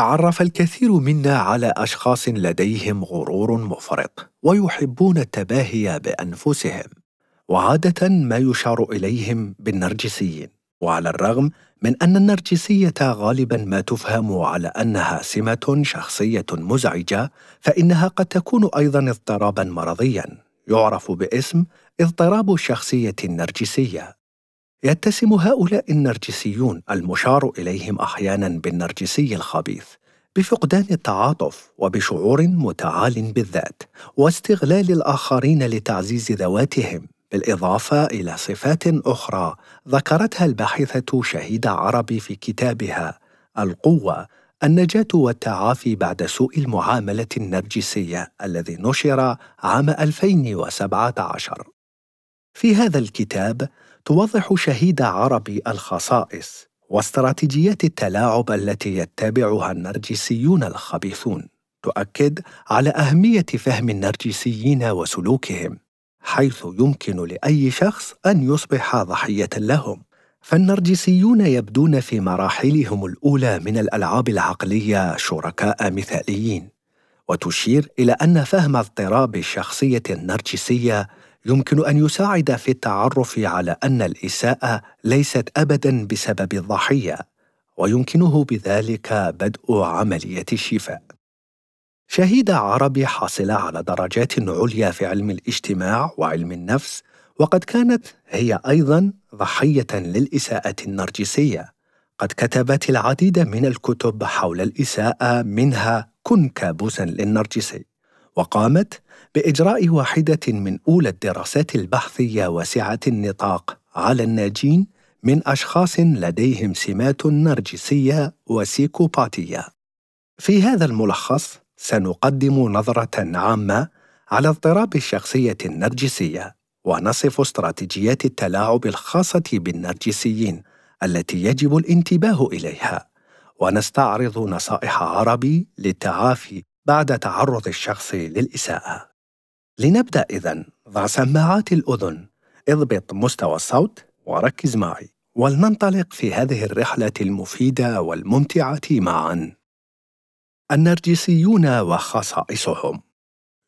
تعرف الكثير منا على اشخاص لديهم غرور مفرط ويحبون التباهي بانفسهم وعاده ما يشار اليهم بالنرجسيين وعلى الرغم من ان النرجسيه غالبا ما تفهم على انها سمه شخصيه مزعجه فانها قد تكون ايضا اضطرابا مرضيا يعرف باسم اضطراب الشخصيه النرجسيه يتسم هؤلاء النرجسيون المشار اليهم احيانا بالنرجسي الخبيث بفقدان التعاطف وبشعور متعال بالذات واستغلال الاخرين لتعزيز ذواتهم بالاضافه الى صفات اخرى ذكرتها الباحثه شهيده عربي في كتابها القوه النجاه والتعافي بعد سوء المعامله النرجسيه الذي نشر عام 2017 في هذا الكتاب توضح شهيد عربي الخصائص واستراتيجيات التلاعب التي يتبعها النرجسيون الخبيثون تؤكد على اهميه فهم النرجسيين وسلوكهم حيث يمكن لاي شخص ان يصبح ضحيه لهم فالنرجسيون يبدون في مراحلهم الاولى من الالعاب العقليه شركاء مثاليين وتشير الى ان فهم اضطراب الشخصيه النرجسيه يمكن ان يساعد في التعرف على ان الاساءه ليست ابدا بسبب الضحيه ويمكنه بذلك بدء عمليه الشفاء شهيد عربي حاصل على درجات عليا في علم الاجتماع وعلم النفس وقد كانت هي ايضا ضحيه للاساءه النرجسيه قد كتبت العديد من الكتب حول الاساءه منها كن كابوسا للنرجسي وقامت باجراء واحده من اولى الدراسات البحثيه واسعه النطاق على الناجين من اشخاص لديهم سمات نرجسيه وسيكوباتيه في هذا الملخص سنقدم نظره عامه على اضطراب الشخصيه النرجسيه ونصف استراتيجيات التلاعب الخاصه بالنرجسيين التي يجب الانتباه اليها ونستعرض نصائح عربي للتعافي بعد تعرض الشخص للاساءه لنبدأ إذا ضع سماعات الأذن اضبط مستوى الصوت وركز معي ولننطلق في هذه الرحلة المفيدة والممتعة معا النرجسيون وخصائصهم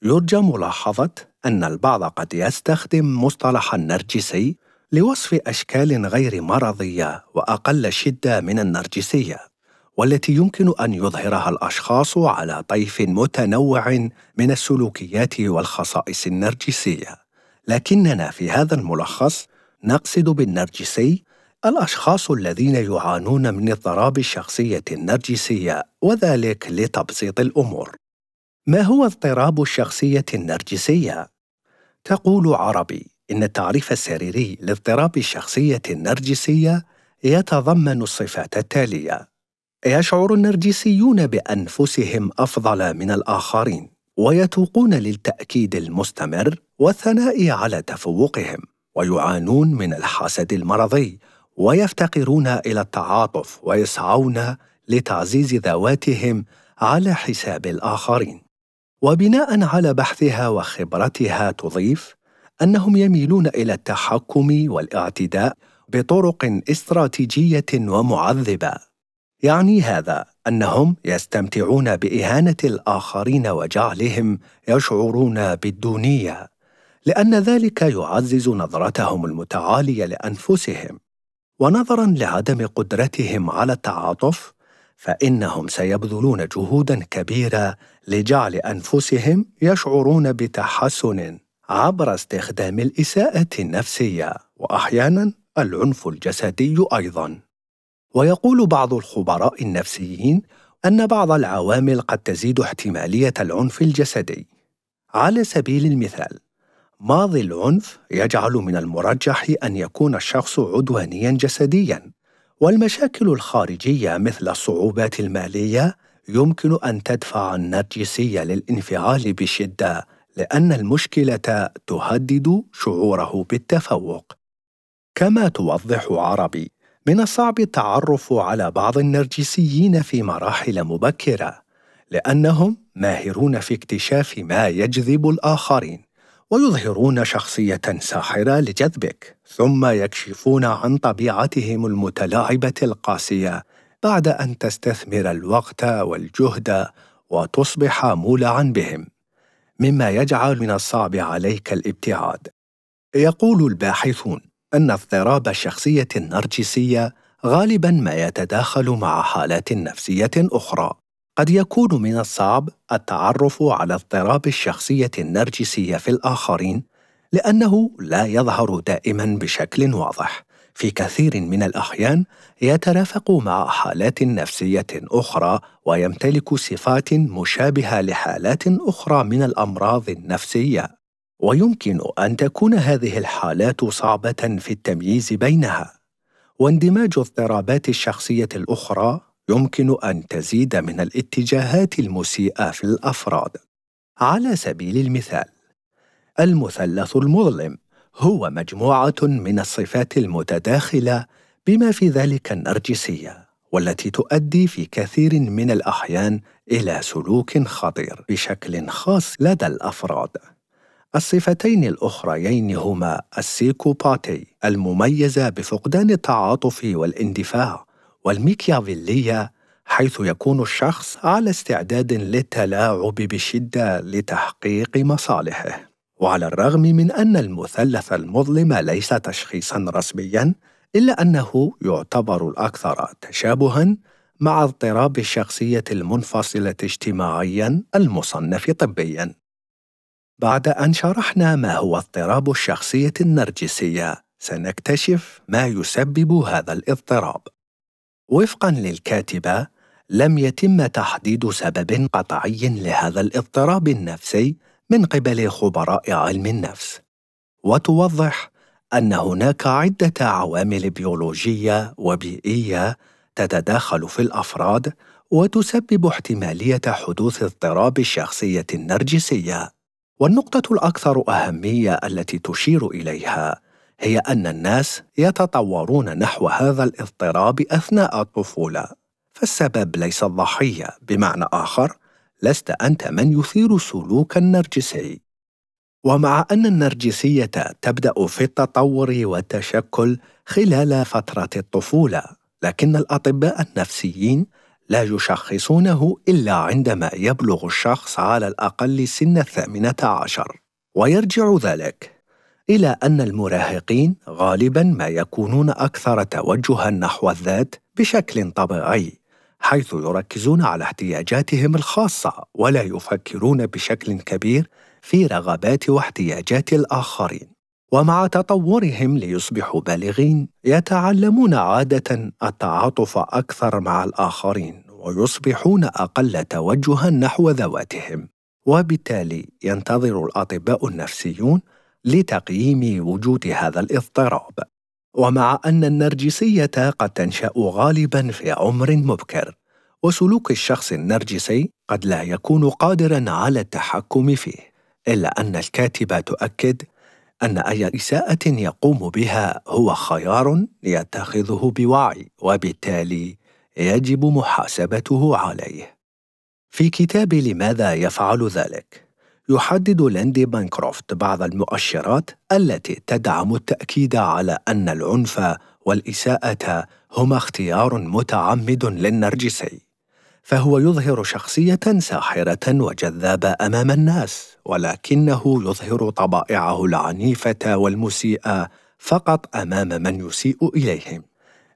يرجى ملاحظة أن البعض قد يستخدم مصطلح النرجسي لوصف أشكال غير مرضية وأقل شدة من النرجسية والتي يمكن ان يظهرها الاشخاص على طيف متنوع من السلوكيات والخصائص النرجسيه لكننا في هذا الملخص نقصد بالنرجسي الاشخاص الذين يعانون من اضطراب الشخصيه النرجسيه وذلك لتبسيط الامور ما هو اضطراب الشخصيه النرجسيه تقول عربي ان التعريف السريري لاضطراب الشخصيه النرجسيه يتضمن الصفات التاليه يشعر النرجسيون بانفسهم افضل من الاخرين ويتوقون للتاكيد المستمر والثناء على تفوقهم ويعانون من الحسد المرضي ويفتقرون الى التعاطف ويسعون لتعزيز ذواتهم على حساب الاخرين وبناء على بحثها وخبرتها تضيف انهم يميلون الى التحكم والاعتداء بطرق استراتيجيه ومعذبه يعني هذا انهم يستمتعون باهانه الاخرين وجعلهم يشعرون بالدونيه لان ذلك يعزز نظرتهم المتعاليه لانفسهم ونظرا لعدم قدرتهم على التعاطف فانهم سيبذلون جهودا كبيره لجعل انفسهم يشعرون بتحسن عبر استخدام الاساءه النفسيه واحيانا العنف الجسدي ايضا ويقول بعض الخبراء النفسيين أن بعض العوامل قد تزيد احتمالية العنف الجسدي. على سبيل المثال، ماضي العنف يجعل من المرجح أن يكون الشخص عدوانيًا جسديًا، والمشاكل الخارجية مثل الصعوبات المالية يمكن أن تدفع النرجسي للانفعال بشدة لأن المشكلة تهدد شعوره بالتفوق. كما توضح عربي من الصعب التعرف على بعض النرجسيين في مراحل مبكره لانهم ماهرون في اكتشاف ما يجذب الاخرين ويظهرون شخصيه ساحره لجذبك ثم يكشفون عن طبيعتهم المتلاعبه القاسيه بعد ان تستثمر الوقت والجهد وتصبح مولعا بهم مما يجعل من الصعب عليك الابتعاد يقول الباحثون أن اضطراب الشخصية النرجسية غالبا ما يتداخل مع حالات نفسية أخرى. قد يكون من الصعب التعرف على اضطراب الشخصية النرجسية في الآخرين لأنه لا يظهر دائما بشكل واضح. في كثير من الأحيان يترافق مع حالات نفسية أخرى ويمتلك صفات مشابهة لحالات أخرى من الأمراض النفسية. ويمكن أن تكون هذه الحالات صعبة في التمييز بينها، واندماج اضطرابات الشخصية الأخرى يمكن أن تزيد من الاتجاهات المسيئة في الأفراد. على سبيل المثال، المثلث المظلم هو مجموعة من الصفات المتداخلة بما في ذلك النرجسية، والتي تؤدي في كثير من الأحيان إلى سلوك خطير بشكل خاص لدى الأفراد. الصفتين الأخريين هما السيكوباتي المميزة بفقدان التعاطف والاندفاع والميكيافيلية حيث يكون الشخص على استعداد للتلاعب بشدة لتحقيق مصالحه وعلى الرغم من أن المثلث المظلم ليس تشخيصاً رسمياً إلا أنه يعتبر الأكثر تشابهاً مع اضطراب الشخصية المنفصلة اجتماعياً المصنف طبياً بعد أن شرحنا ما هو اضطراب الشخصية النرجسية، سنكتشف ما يسبب هذا الاضطراب. وفقًا للكاتبة، لم يتم تحديد سبب قطعي لهذا الاضطراب النفسي من قبل خبراء علم النفس، وتوضح أن هناك عدة عوامل بيولوجية وبيئية تتداخل في الأفراد وتسبب احتمالية حدوث اضطراب الشخصية النرجسية. والنقطة الأكثر أهمية التي تشير إليها هي أن الناس يتطورون نحو هذا الاضطراب أثناء الطفولة، فالسبب ليس الضحية، بمعنى آخر، لست أنت من يثير سلوك النرجسي. ومع أن النرجسية تبدأ في التطور والتشكل خلال فترة الطفولة، لكن الأطباء النفسيين لا يشخصونه إلا عندما يبلغ الشخص على الأقل سن الثامنة عشر ويرجع ذلك إلى أن المراهقين غالباً ما يكونون أكثر توجهاً نحو الذات بشكل طبيعي حيث يركزون على احتياجاتهم الخاصة ولا يفكرون بشكل كبير في رغبات واحتياجات الآخرين ومع تطورهم ليصبحوا بالغين يتعلمون عاده التعاطف اكثر مع الاخرين ويصبحون اقل توجها نحو ذواتهم وبالتالي ينتظر الاطباء النفسيون لتقييم وجود هذا الاضطراب ومع ان النرجسيه قد تنشا غالبا في عمر مبكر وسلوك الشخص النرجسي قد لا يكون قادرا على التحكم فيه الا ان الكاتبه تؤكد أن أي إساءة يقوم بها هو خيار يتخذه بوعي وبالتالي يجب محاسبته عليه. في كتاب لماذا يفعل ذلك؟ يحدد ليندي بانكروفت بعض المؤشرات التي تدعم التأكيد على أن العنف والإساءة هما اختيار متعمد للنرجسي. فهو يظهر شخصيه ساحره وجذابه امام الناس ولكنه يظهر طبائعه العنيفه والمسيئه فقط امام من يسيء اليهم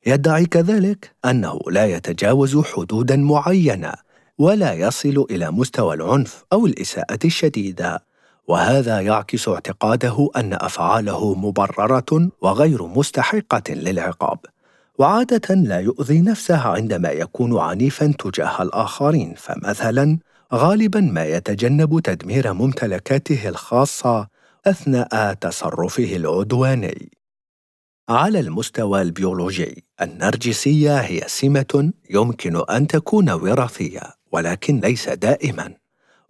يدعي كذلك انه لا يتجاوز حدودا معينه ولا يصل الى مستوى العنف او الاساءه الشديده وهذا يعكس اعتقاده ان افعاله مبرره وغير مستحقه للعقاب وعادة لا يؤذي نفسه عندما يكون عنيفا تجاه الآخرين فمثلا غالبا ما يتجنب تدمير ممتلكاته الخاصة أثناء تصرفه العدواني على المستوى البيولوجي النرجسية هي سمة يمكن أن تكون وراثية ولكن ليس دائماً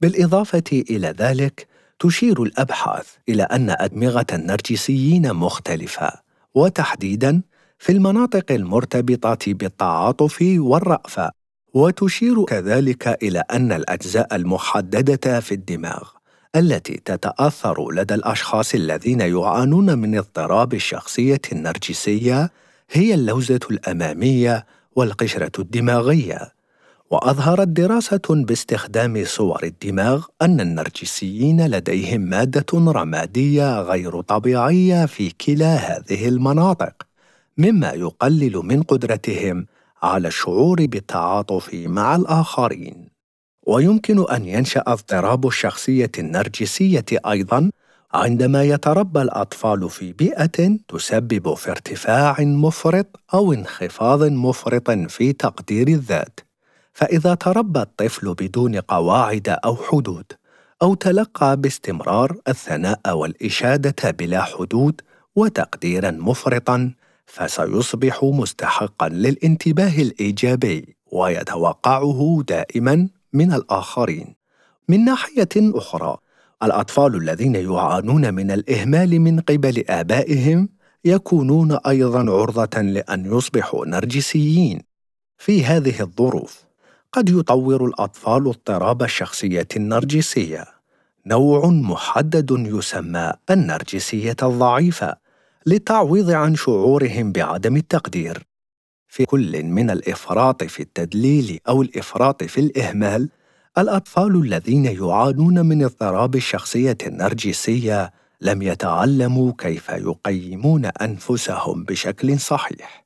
بالإضافة إلى ذلك تشير الأبحاث إلى أن أدمغة النرجسيين مختلفة وتحديداً في المناطق المرتبطة بالتعاطف والرأفة، وتشير كذلك إلى أن الأجزاء المحددة في الدماغ التي تتأثر لدى الأشخاص الذين يعانون من اضطراب الشخصية النرجسية هي اللوزة الأمامية والقشرة الدماغية. وأظهرت دراسة باستخدام صور الدماغ أن النرجسيين لديهم مادة رمادية غير طبيعية في كلا هذه المناطق، مما يقلل من قدرتهم على الشعور بالتعاطف مع الآخرين ويمكن أن ينشأ اضطراب الشخصية النرجسية أيضاً عندما يتربى الأطفال في بيئة تسبب في ارتفاع مفرط أو انخفاض مفرط في تقدير الذات، فإذا تربى الطفل بدون قواعد أو حدود، أو تلقى باستمرار الثناء والإشادة بلا حدود وتقديرًا مفرطًا، فسيصبح مستحقا للانتباه الايجابي ويتوقعه دائما من الاخرين من ناحيه اخرى الاطفال الذين يعانون من الاهمال من قبل ابائهم يكونون ايضا عرضه لان يصبحوا نرجسيين في هذه الظروف قد يطور الاطفال اضطراب الشخصيه النرجسيه نوع محدد يسمى النرجسيه الضعيفه للتعويض عن شعورهم بعدم التقدير في كل من الافراط في التدليل او الافراط في الاهمال الاطفال الذين يعانون من اضطراب الشخصيه النرجسيه لم يتعلموا كيف يقيمون انفسهم بشكل صحيح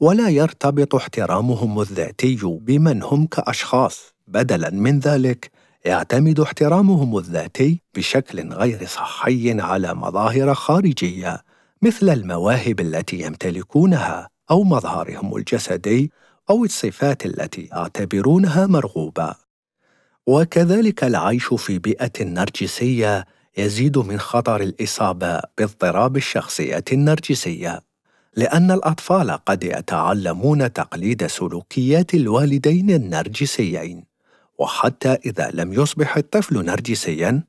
ولا يرتبط احترامهم الذاتي بمن هم كاشخاص بدلا من ذلك يعتمد احترامهم الذاتي بشكل غير صحي على مظاهر خارجيه مثل المواهب التي يمتلكونها أو مظهرهم الجسدي أو الصفات التي يعتبرونها مرغوبة وكذلك العيش في بيئة نرجسية يزيد من خطر الإصابة باضطراب الشخصية النرجسية لأن الأطفال قد يتعلمون تقليد سلوكيات الوالدين النرجسيين وحتى إذا لم يصبح الطفل نرجسياً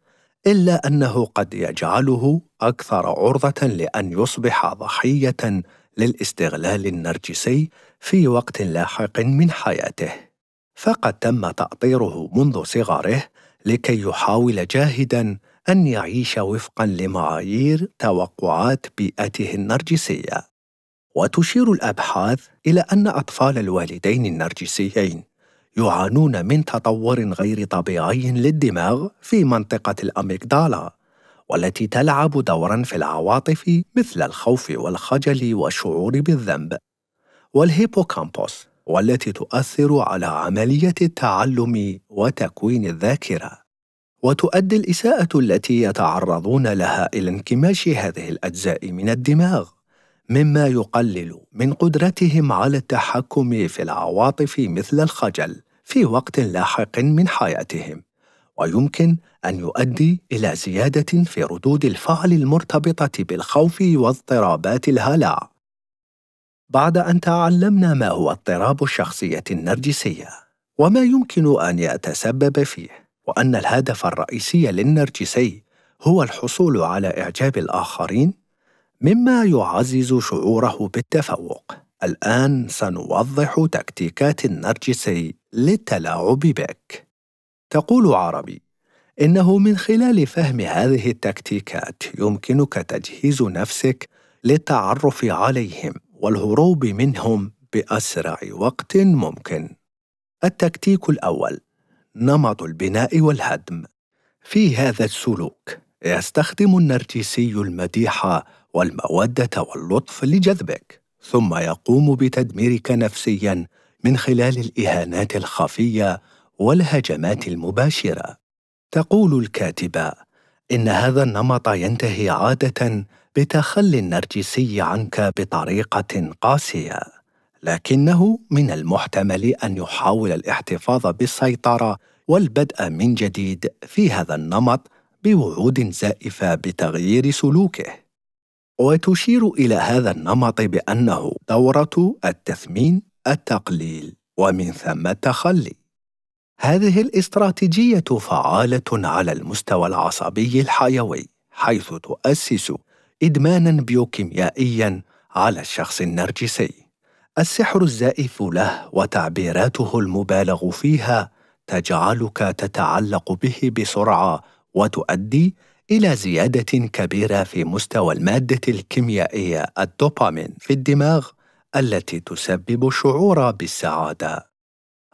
إلا أنه قد يجعله أكثر عرضة لأن يصبح ضحية للاستغلال النرجسي في وقت لاحق من حياته فقد تم تأطيره منذ صغره لكي يحاول جاهدا أن يعيش وفقا لمعايير توقعات بيئته النرجسية وتشير الأبحاث إلى أن أطفال الوالدين النرجسيين يعانون من تطور غير طبيعي للدماغ في منطقة الأميغدالا والتي تلعب دورا في العواطف مثل الخوف والخجل والشعور بالذنب والهيبوكامبوس والتي تؤثر على عملية التعلم وتكوين الذاكرة وتؤدي الإساءة التي يتعرضون لها إلى انكماش هذه الأجزاء من الدماغ مما يقلل من قدرتهم على التحكم في العواطف مثل الخجل في وقت لاحق من حياتهم ويمكن أن يؤدي إلى زيادة في ردود الفعل المرتبطة بالخوف واضطرابات الهلع. بعد أن تعلمنا ما هو اضطراب الشخصية النرجسية، وما يمكن أن يتسبب فيه، وأن الهدف الرئيسي للنرجسي هو الحصول على إعجاب الآخرين، مما يعزز شعوره بالتفوق. الآن سنوضح تكتيكات النرجسي للتلاعب بك. تقول عربي انه من خلال فهم هذه التكتيكات يمكنك تجهيز نفسك للتعرف عليهم والهروب منهم باسرع وقت ممكن التكتيك الاول نمط البناء والهدم في هذا السلوك يستخدم النرجسي المديح والموده واللطف لجذبك ثم يقوم بتدميرك نفسيا من خلال الاهانات الخفيه والهجمات المباشره تقول الكاتبه ان هذا النمط ينتهي عاده بتخلي النرجسي عنك بطريقه قاسيه لكنه من المحتمل ان يحاول الاحتفاظ بالسيطره والبدء من جديد في هذا النمط بوعود زائفه بتغيير سلوكه وتشير الى هذا النمط بانه دوره التثمين التقليل ومن ثم التخلي هذه الاستراتيجية فعالة على المستوى العصبي الحيوي، حيث تؤسس إدمانًا بيوكيميائيًا على الشخص النرجسي. السحر الزائف له وتعبيراته المبالغ فيها تجعلك تتعلق به بسرعة وتؤدي إلى زيادة كبيرة في مستوى المادة الكيميائية الدوبامين في الدماغ التي تسبب الشعور بالسعادة.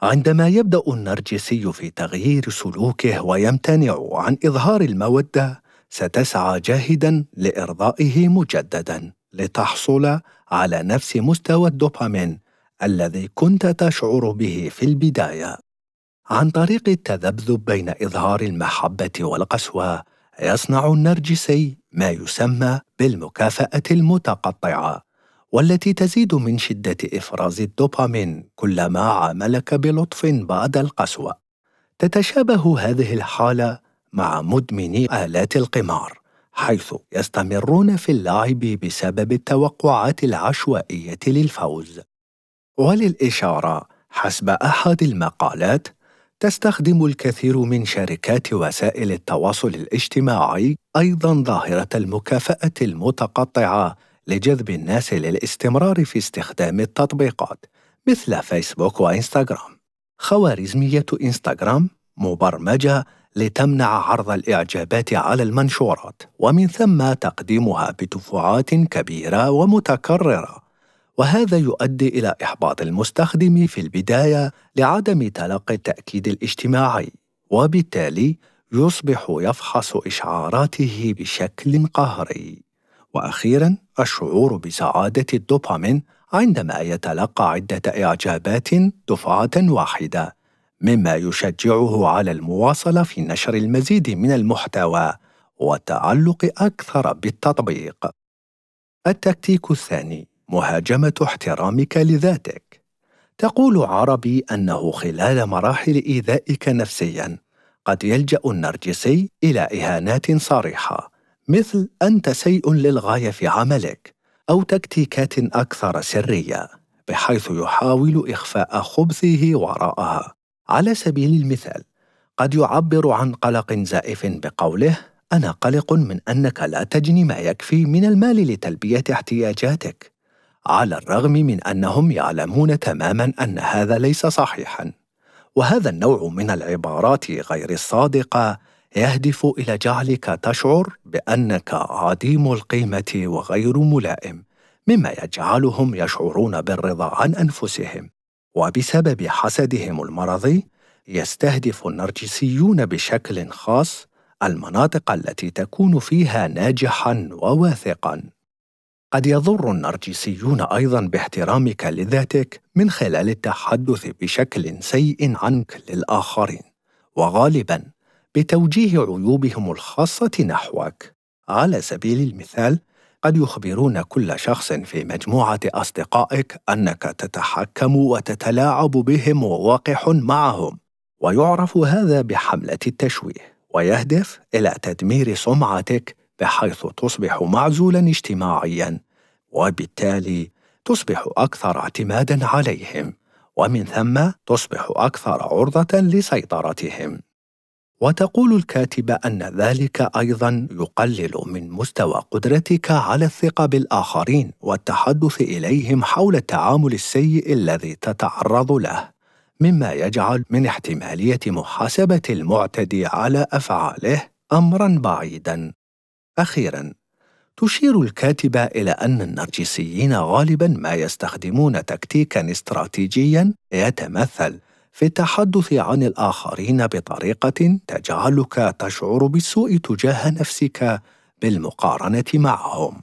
عندما يبدا النرجسي في تغيير سلوكه ويمتنع عن اظهار الموده ستسعى جاهدا لارضائه مجددا لتحصل على نفس مستوى الدوبامين الذي كنت تشعر به في البدايه عن طريق التذبذب بين اظهار المحبه والقسوه يصنع النرجسي ما يسمى بالمكافاه المتقطعه والتي تزيد من شدة إفراز الدوبامين كلما عاملك بلطف بعد القسوة. تتشابه هذه الحالة مع مدمني آلات القمار، حيث يستمرون في اللعب بسبب التوقعات العشوائية للفوز. وللإشارة، حسب أحد المقالات، تستخدم الكثير من شركات وسائل التواصل الاجتماعي أيضًا ظاهرة المكافأة المتقطعة لجذب الناس للاستمرار في استخدام التطبيقات مثل فيسبوك وإنستغرام. خوارزمية إنستغرام مبرمجة لتمنع عرض الإعجابات على المنشورات ومن ثم تقديمها بدفعات كبيرة ومتكررة وهذا يؤدي إلى إحباط المستخدم في البداية لعدم تلقي التأكيد الاجتماعي وبالتالي يصبح يفحص إشعاراته بشكل قهري وأخيرا الشعور بسعادة الدوبامين عندما يتلقى عدة إعجابات دفعة واحدة مما يشجعه على المواصلة في نشر المزيد من المحتوى والتعلق أكثر بالتطبيق. التكتيك الثاني مهاجمة احترامك لذاتك. تقول عربي أنه خلال مراحل إيذائك نفسيًا قد يلجأ النرجسي إلى إهانات صريحة مثل أنت سيء للغاية في عملك أو تكتيكات أكثر سرية بحيث يحاول إخفاء خبثه وراءها على سبيل المثال قد يعبر عن قلق زائف بقوله أنا قلق من أنك لا تجني ما يكفي من المال لتلبية احتياجاتك على الرغم من أنهم يعلمون تماما أن هذا ليس صحيحا وهذا النوع من العبارات غير الصادقة يهدف الى جعلك تشعر بانك عديم القيمه وغير ملائم مما يجعلهم يشعرون بالرضا عن انفسهم وبسبب حسدهم المرضي يستهدف النرجسيون بشكل خاص المناطق التي تكون فيها ناجحا وواثقا قد يضر النرجسيون ايضا باحترامك لذاتك من خلال التحدث بشكل سيء عنك للاخرين وغالبا بتوجيه عيوبهم الخاصة نحوك. على سبيل المثال، قد يخبرون كل شخص في مجموعة أصدقائك أنك تتحكم وتتلاعب بهم وواقح معهم، ويعرف هذا بحملة التشويه، ويهدف إلى تدمير سمعتك بحيث تصبح معزولا اجتماعيا، وبالتالي تصبح أكثر اعتمادا عليهم، ومن ثم تصبح أكثر عرضة لسيطرتهم. وتقول الكاتبة أن ذلك أيضا يقلل من مستوى قدرتك على الثقة بالآخرين والتحدث إليهم حول التعامل السيء الذي تتعرض له، مما يجعل من احتمالية محاسبة المعتدي على أفعاله أمرا بعيدا. أخيرا، تشير الكاتبة إلى أن النرجسيين غالبا ما يستخدمون تكتيكا استراتيجيا يتمثل في التحدث عن الآخرين بطريقة تجعلك تشعر بالسوء تجاه نفسك بالمقارنة معهم.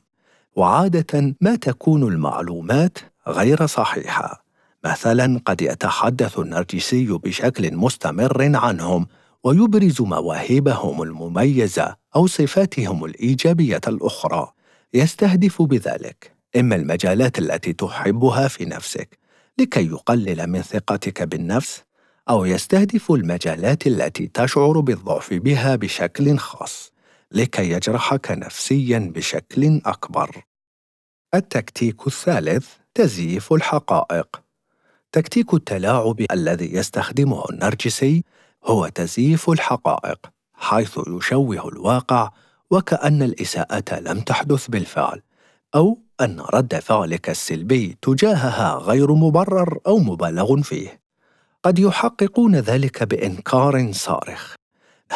وعادة ما تكون المعلومات غير صحيحة. مثلا قد يتحدث النرجسي بشكل مستمر عنهم ويبرز مواهبهم المميزة أو صفاتهم الإيجابية الأخرى. يستهدف بذلك إما المجالات التي تحبها في نفسك لكي يقلل من ثقتك بالنفس أو يستهدف المجالات التي تشعر بالضعف بها بشكل خاص لكي يجرحك نفسيا بشكل أكبر. التكتيك الثالث تزييف الحقائق تكتيك التلاعب الذي يستخدمه النرجسي هو تزييف الحقائق حيث يشوه الواقع وكأن الإساءة لم تحدث بالفعل أو أن رد فعلك السلبي تجاهها غير مبرر أو مبالغ فيه قد يحققون ذلك بإنكار صارخ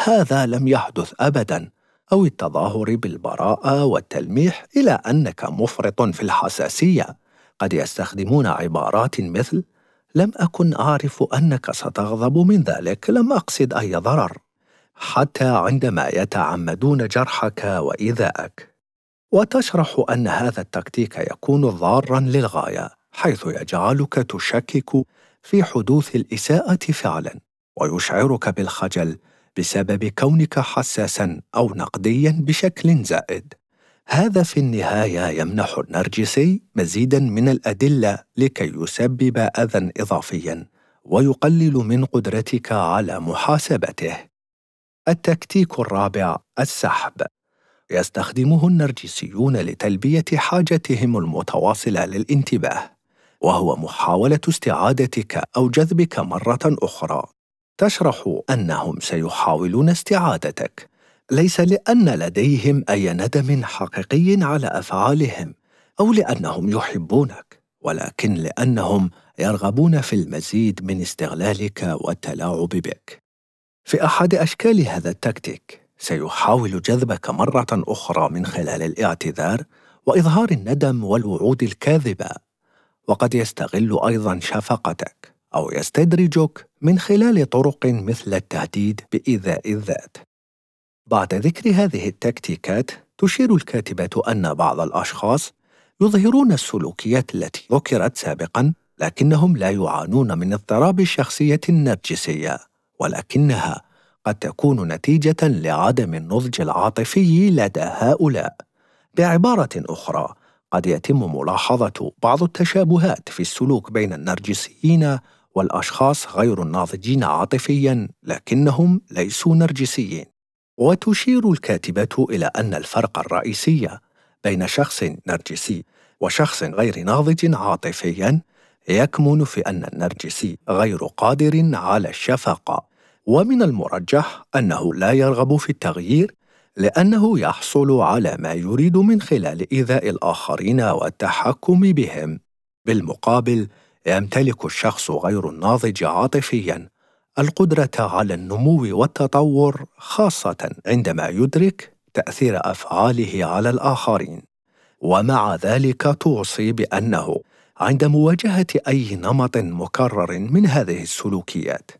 هذا لم يحدث أبداً أو التظاهر بالبراءة والتلميح إلى أنك مفرط في الحساسية قد يستخدمون عبارات مثل لم أكن أعرف أنك ستغضب من ذلك لم أقصد أي ضرر حتى عندما يتعمدون جرحك وإيذاءك وتشرح أن هذا التكتيك يكون ضارًا للغاية، حيث يجعلك تشكك في حدوث الإساءة فعلًا، ويشعرك بالخجل بسبب كونك حساسًا أو نقديًا بشكل زائد. هذا في النهاية يمنح النرجسي مزيدًا من الأدلة لكي يسبب أذًا إضافيًا، ويقلل من قدرتك على محاسبته. التكتيك الرابع السحب يستخدمه النرجسيون لتلبية حاجتهم المتواصلة للانتباه، وهو محاولة استعادتك أو جذبك مرة أخرى. تشرح أنهم سيحاولون استعادتك، ليس لأن لديهم أي ندم حقيقي على أفعالهم، أو لأنهم يحبونك، ولكن لأنهم يرغبون في المزيد من استغلالك والتلاعب بك. في أحد أشكال هذا التكتيك، سيحاول جذبك مرة أخرى من خلال الاعتذار وإظهار الندم والوعود الكاذبة، وقد يستغل أيضًا شفقتك أو يستدرجك من خلال طرق مثل التهديد بإيذاء الذات. بعد ذكر هذه التكتيكات، تشير الكاتبة أن بعض الأشخاص يظهرون السلوكيات التي ذكرت سابقًا، لكنهم لا يعانون من اضطراب الشخصية النرجسية، ولكنها قد تكون نتيجة لعدم النضج العاطفي لدى هؤلاء. بعبارة أخرى، قد يتم ملاحظة بعض التشابهات في السلوك بين النرجسيين والأشخاص غير الناضجين عاطفيًا لكنهم ليسوا نرجسيين. وتشير الكاتبة إلى أن الفرق الرئيسي بين شخص نرجسي وشخص غير ناضج عاطفيًا يكمن في أن النرجسي غير قادر على الشفقة ومن المرجح أنه لا يرغب في التغيير لأنه يحصل على ما يريد من خلال إيذاء الآخرين والتحكم بهم. بالمقابل، يمتلك الشخص غير الناضج عاطفيًا القدرة على النمو والتطور خاصة عندما يدرك تأثير أفعاله على الآخرين. ومع ذلك توصي بأنه عند مواجهة أي نمط مكرر من هذه السلوكيات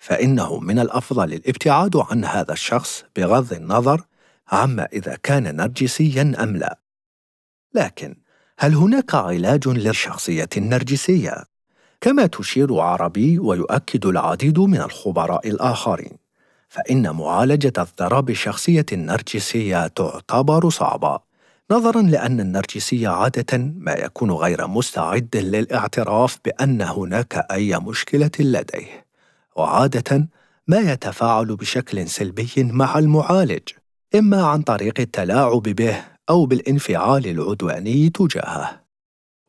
فإنه من الأفضل الابتعاد عن هذا الشخص بغض النظر عما إذا كان نرجسيا أم لا. لكن هل هناك علاج للشخصية النرجسية؟ كما تشير عربي ويؤكد العديد من الخبراء الآخرين، فإن معالجة اضطراب الشخصية النرجسية تعتبر صعبة، نظرا لأن النرجسية عادة ما يكون غير مستعد للاعتراف بأن هناك أي مشكلة لديه. وعادة ما يتفاعل بشكل سلبي مع المعالج إما عن طريق التلاعب به أو بالانفعال العدواني تجاهه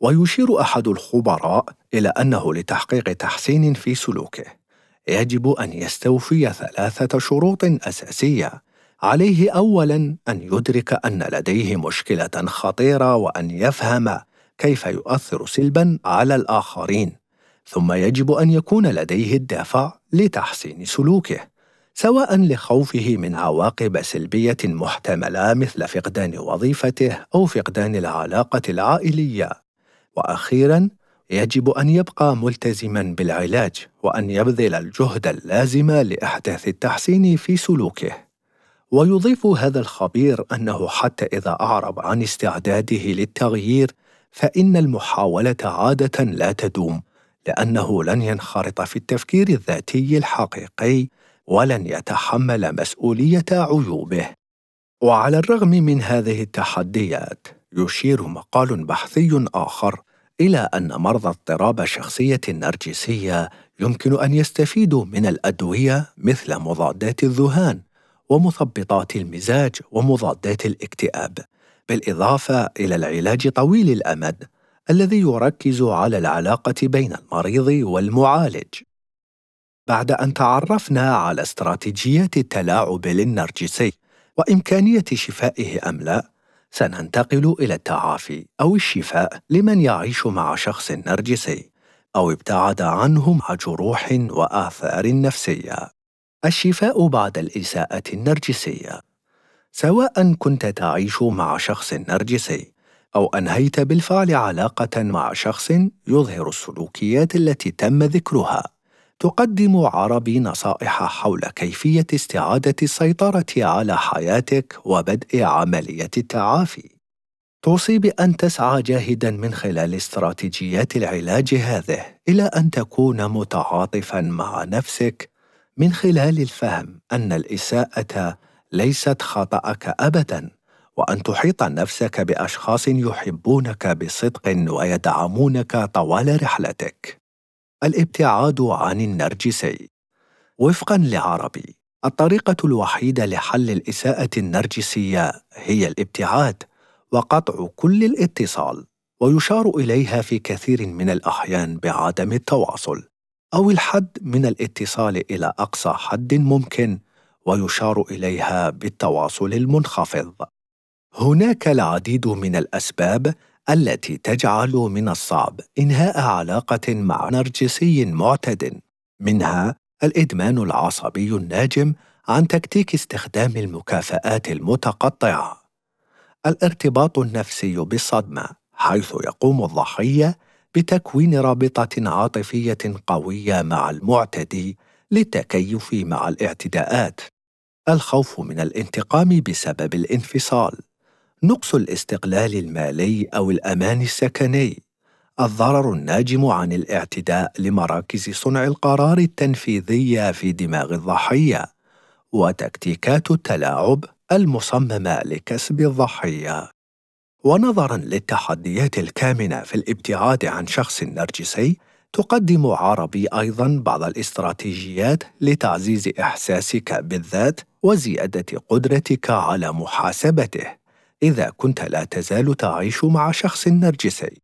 ويشير أحد الخبراء إلى أنه لتحقيق تحسين في سلوكه يجب أن يستوفي ثلاثة شروط أساسية عليه أولاً أن يدرك أن لديه مشكلة خطيرة وأن يفهم كيف يؤثر سلباً على الآخرين ثم يجب ان يكون لديه الدافع لتحسين سلوكه سواء لخوفه من عواقب سلبيه محتمله مثل فقدان وظيفته او فقدان العلاقه العائليه واخيرا يجب ان يبقى ملتزما بالعلاج وان يبذل الجهد اللازم لاحداث التحسين في سلوكه ويضيف هذا الخبير انه حتى اذا اعرب عن استعداده للتغيير فان المحاوله عاده لا تدوم لأنه لن ينخرط في التفكير الذاتي الحقيقي ولن يتحمل مسؤولية عيوبه. وعلى الرغم من هذه التحديات، يشير مقال بحثي آخر إلى أن مرضى اضطراب الشخصية النرجسية يمكن أن يستفيدوا من الأدوية مثل مضادات الذهان ومثبطات المزاج ومضادات الاكتئاب، بالإضافة إلى العلاج طويل الأمد الذي يركز على العلاقة بين المريض والمعالج. بعد أن تعرفنا على استراتيجيات التلاعب للنرجسي وإمكانية شفائه أم لا، سننتقل إلى التعافي أو الشفاء لمن يعيش مع شخص نرجسي أو ابتعد عنه مع جروح وآثار نفسية. الشفاء بعد الإساءة النرجسية سواء كنت تعيش مع شخص نرجسي أو أنهيت بالفعل علاقة مع شخص يظهر السلوكيات التي تم ذكرها. تقدم عربي نصائح حول كيفية استعادة السيطرة على حياتك وبدء عملية التعافي. توصي بأن تسعى جاهداً من خلال استراتيجيات العلاج هذه إلى أن تكون متعاطفاً مع نفسك من خلال الفهم أن الإساءة ليست خطأك أبداً. وان تحيط نفسك باشخاص يحبونك بصدق ويدعمونك طوال رحلتك الابتعاد عن النرجسي وفقا لعربي الطريقه الوحيده لحل الاساءه النرجسيه هي الابتعاد وقطع كل الاتصال ويشار اليها في كثير من الاحيان بعدم التواصل او الحد من الاتصال الى اقصى حد ممكن ويشار اليها بالتواصل المنخفض هناك العديد من الأسباب التي تجعل من الصعب إنهاء علاقة مع نرجسي معتد، منها الإدمان العصبي الناجم عن تكتيك استخدام المكافآت المتقطعة، الارتباط النفسي بالصدمة، حيث يقوم الضحية بتكوين رابطة عاطفية قوية مع المعتدي للتكيف مع الاعتداءات، الخوف من الانتقام بسبب الانفصال نقص الاستقلال المالي أو الأمان السكني الضرر الناجم عن الاعتداء لمراكز صنع القرار التنفيذية في دماغ الضحية وتكتيكات التلاعب المصممة لكسب الضحية ونظرا للتحديات الكامنة في الابتعاد عن شخص نرجسي تقدم عربي أيضا بعض الاستراتيجيات لتعزيز إحساسك بالذات وزيادة قدرتك على محاسبته إذا كنت لا تزال تعيش مع شخص نرجسي.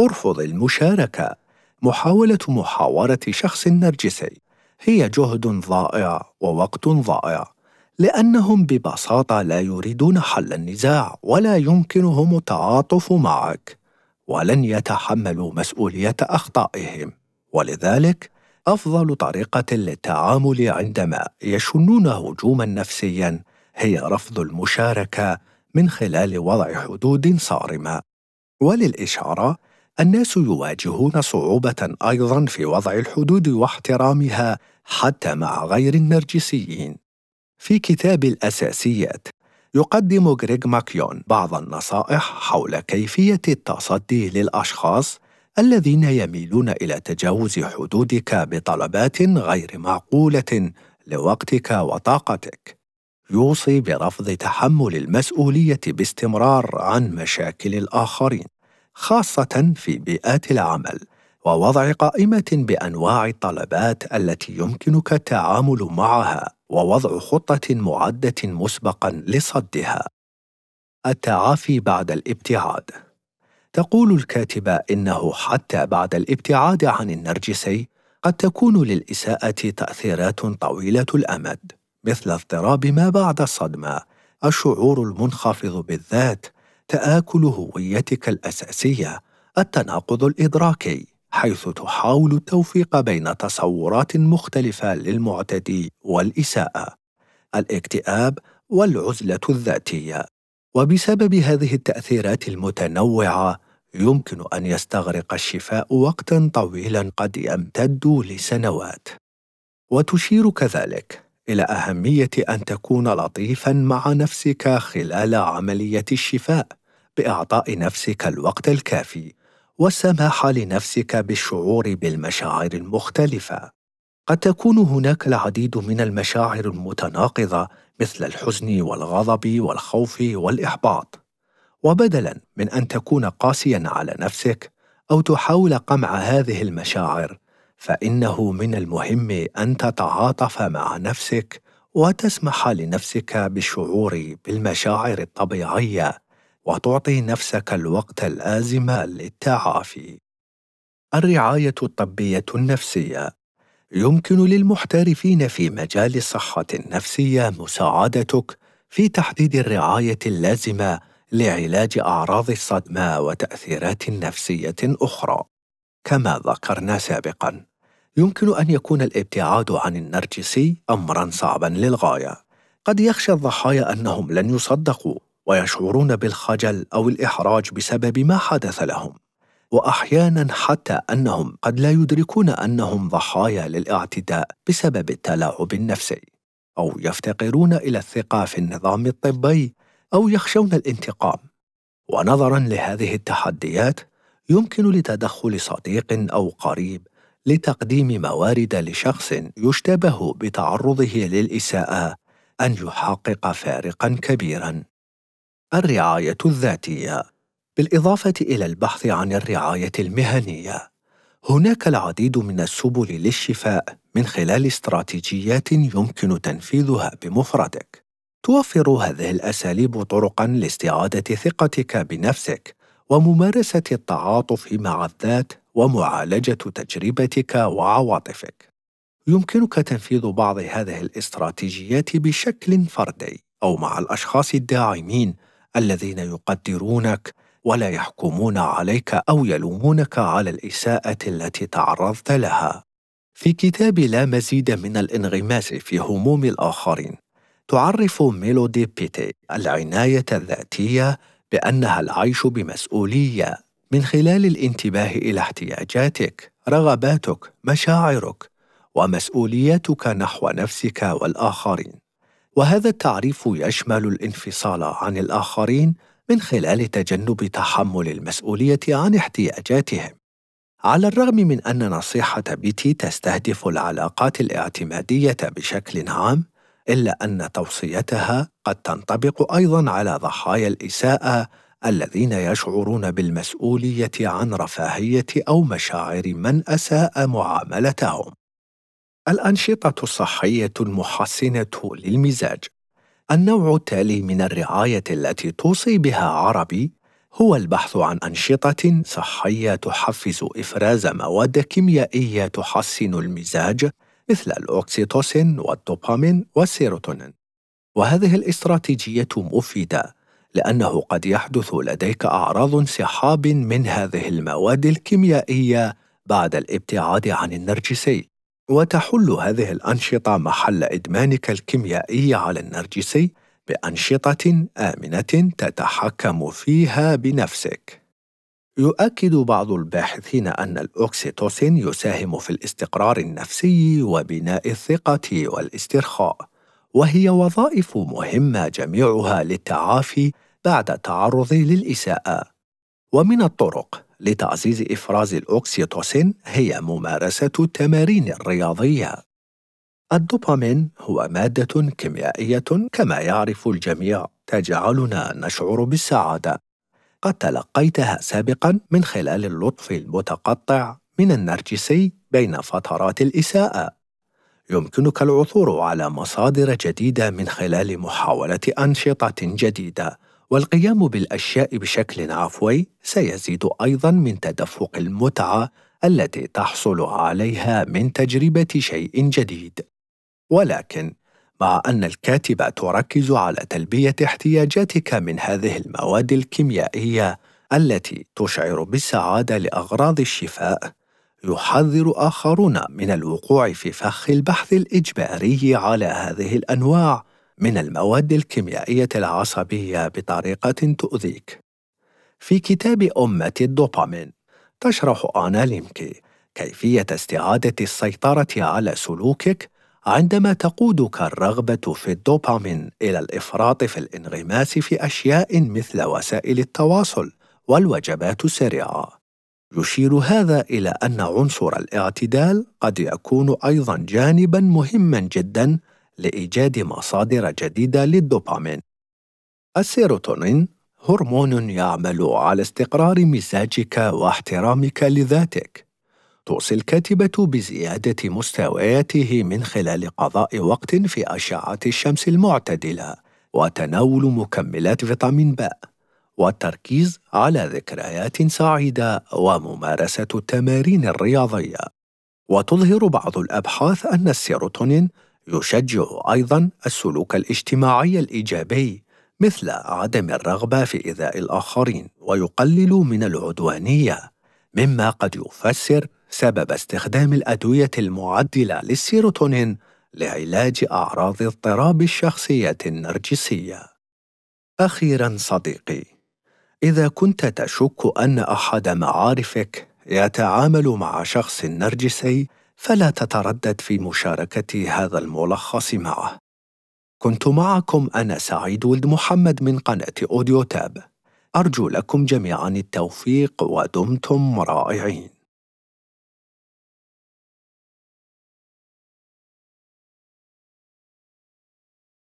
ارفض المشاركة محاولة محاورة شخص نرجسي هي جهد ضائع ووقت ضائع لأنهم ببساطة لا يريدون حل النزاع ولا يمكنهم التعاطف معك ولن يتحملوا مسؤولية أخطائهم ولذلك أفضل طريقة للتعامل عندما يشنون هجوما نفسيا هي رفض المشاركة من خلال وضع حدود صارمة وللإشارة الناس يواجهون صعوبة أيضا في وضع الحدود واحترامها حتى مع غير النرجسيين في كتاب الأساسيات يقدم غريغ ماكيون بعض النصائح حول كيفية التصدي للأشخاص الذين يميلون إلى تجاوز حدودك بطلبات غير معقولة لوقتك وطاقتك. يوصي برفض تحمل المسؤوليه باستمرار عن مشاكل الاخرين خاصه في بيئات العمل ووضع قائمه بانواع الطلبات التي يمكنك التعامل معها ووضع خطه معده مسبقا لصدها التعافي بعد الابتعاد تقول الكاتبه انه حتى بعد الابتعاد عن النرجسي قد تكون للاساءه تاثيرات طويله الامد مثل اضطراب ما بعد الصدمة، الشعور المنخفض بالذات، تآكل هويتك الأساسية، التناقض الإدراكي، حيث تحاول التوفيق بين تصورات مختلفة للمعتدي والإساءة، الاكتئاب والعزلة الذاتية. وبسبب هذه التأثيرات المتنوعة، يمكن أن يستغرق الشفاء وقتًا طويلًا قد يمتد لسنوات. وتشير كذلك إلى أهمية أن تكون لطيفاً مع نفسك خلال عملية الشفاء بإعطاء نفسك الوقت الكافي والسماح لنفسك بالشعور بالمشاعر المختلفة. قد تكون هناك العديد من المشاعر المتناقضة مثل الحزن والغضب والخوف والإحباط. وبدلاً من أن تكون قاسياً على نفسك أو تحاول قمع هذه المشاعر، فانه من المهم ان تتعاطف مع نفسك وتسمح لنفسك بالشعور بالمشاعر الطبيعيه وتعطي نفسك الوقت اللازم للتعافي الرعايه الطبيه النفسيه يمكن للمحترفين في مجال الصحه النفسيه مساعدتك في تحديد الرعايه اللازمه لعلاج اعراض الصدمه وتاثيرات نفسيه اخرى كما ذكرنا سابقا يمكن ان يكون الابتعاد عن النرجسي امرا صعبا للغايه قد يخشى الضحايا انهم لن يصدقوا ويشعرون بالخجل او الاحراج بسبب ما حدث لهم واحيانا حتى انهم قد لا يدركون انهم ضحايا للاعتداء بسبب التلاعب النفسي او يفتقرون الى الثقه في النظام الطبي او يخشون الانتقام ونظرا لهذه التحديات يمكن لتدخل صديق أو قريب لتقديم موارد لشخص يشتبه بتعرضه للإساءة أن يحقق فارقا كبيرا. الرعاية الذاتية بالإضافة إلى البحث عن الرعاية المهنية، هناك العديد من السبل للشفاء من خلال استراتيجيات يمكن تنفيذها بمفردك. توفر هذه الأساليب طرقًا لاستعادة ثقتك بنفسك وممارسه التعاطف مع الذات ومعالجه تجربتك وعواطفك يمكنك تنفيذ بعض هذه الاستراتيجيات بشكل فردي او مع الاشخاص الداعمين الذين يقدرونك ولا يحكمون عليك او يلومونك على الاساءه التي تعرضت لها في كتاب لا مزيد من الانغماس في هموم الاخرين تعرف ميلودي بيتي العنايه الذاتيه بانها العيش بمسؤولية من خلال الانتباه إلى احتياجاتك، رغباتك، مشاعرك، ومسؤوليتك نحو نفسك والآخرين. وهذا التعريف يشمل الانفصال عن الآخرين من خلال تجنب تحمل المسؤولية عن احتياجاتهم. على الرغم من أن نصيحة بيتي تستهدف العلاقات الاعتمادية بشكل عام، إلا أن توصيتها قد تنطبق أيضا على ضحايا الإساءة الذين يشعرون بالمسؤولية عن رفاهية أو مشاعر من أساء معاملتهم. الأنشطة الصحية المحسنة للمزاج النوع التالي من الرعاية التي توصي بها عربي هو البحث عن أنشطة صحية تحفز إفراز مواد كيميائية تحسن المزاج مثل الأوكسيتوسين والدوبامين والسيروتونين وهذه الاستراتيجية مفيدة لأنه قد يحدث لديك أعراض انسحاب من هذه المواد الكيميائية بعد الابتعاد عن النرجسي وتحل هذه الأنشطة محل إدمانك الكيميائي على النرجسي بأنشطة آمنة تتحكم فيها بنفسك يؤكد بعض الباحثين أن الأوكسيتوسين يساهم في الاستقرار النفسي وبناء الثقة والاسترخاء، وهي وظائف مهمة جميعها للتعافي بعد التعرض للإساءة. ومن الطرق لتعزيز إفراز الأوكسيتوسين هي ممارسة التمارين الرياضية. الدوبامين هو مادة كيميائية كما يعرف الجميع تجعلنا نشعر بالسعادة قد تلقيتها سابقا من خلال اللطف المتقطع من النرجسي بين فترات الإساءة. يمكنك العثور على مصادر جديدة من خلال محاولة أنشطة جديدة، والقيام بالأشياء بشكل عفوي سيزيد أيضا من تدفق المتعة التي تحصل عليها من تجربة شيء جديد. ولكن مع أن الكاتبة تركز على تلبية احتياجاتك من هذه المواد الكيميائية التي تشعر بالسعادة لأغراض الشفاء، يحذر آخرون من الوقوع في فخ البحث الإجباري على هذه الأنواع من المواد الكيميائية العصبية بطريقة تؤذيك. في كتاب أمة الدوبامين، تشرح آنا ليمكي كيفية استعادة السيطرة على سلوكك عندما تقودك الرغبه في الدوبامين الى الافراط في الانغماس في اشياء مثل وسائل التواصل والوجبات السريعه يشير هذا الى ان عنصر الاعتدال قد يكون ايضا جانبا مهما جدا لايجاد مصادر جديده للدوبامين السيروتونين هرمون يعمل على استقرار مزاجك واحترامك لذاتك توصي الكاتبة بزيادة مستوياته من خلال قضاء وقت في أشعة الشمس المعتدلة وتناول مكملات فيتامين ب والتركيز على ذكريات سعيدة وممارسة التمارين الرياضية وتظهر بعض الأبحاث أن السيروتونين يشجع أيضاً السلوك الاجتماعي الإيجابي مثل عدم الرغبة في إيذاء الآخرين ويقلل من العدوانية مما قد يفسر سبب استخدام الأدوية المعدلة للسيروتونين لعلاج أعراض اضطراب الشخصية النرجسية. أخيراً صديقي، إذا كنت تشك أن أحد معارفك يتعامل مع شخص نرجسي، فلا تتردد في مشاركة هذا الملخص معه. كنت معكم أنا سعيد ولد محمد من قناة أوديو تاب. أرجو لكم جميعا التوفيق ودمتم رائعين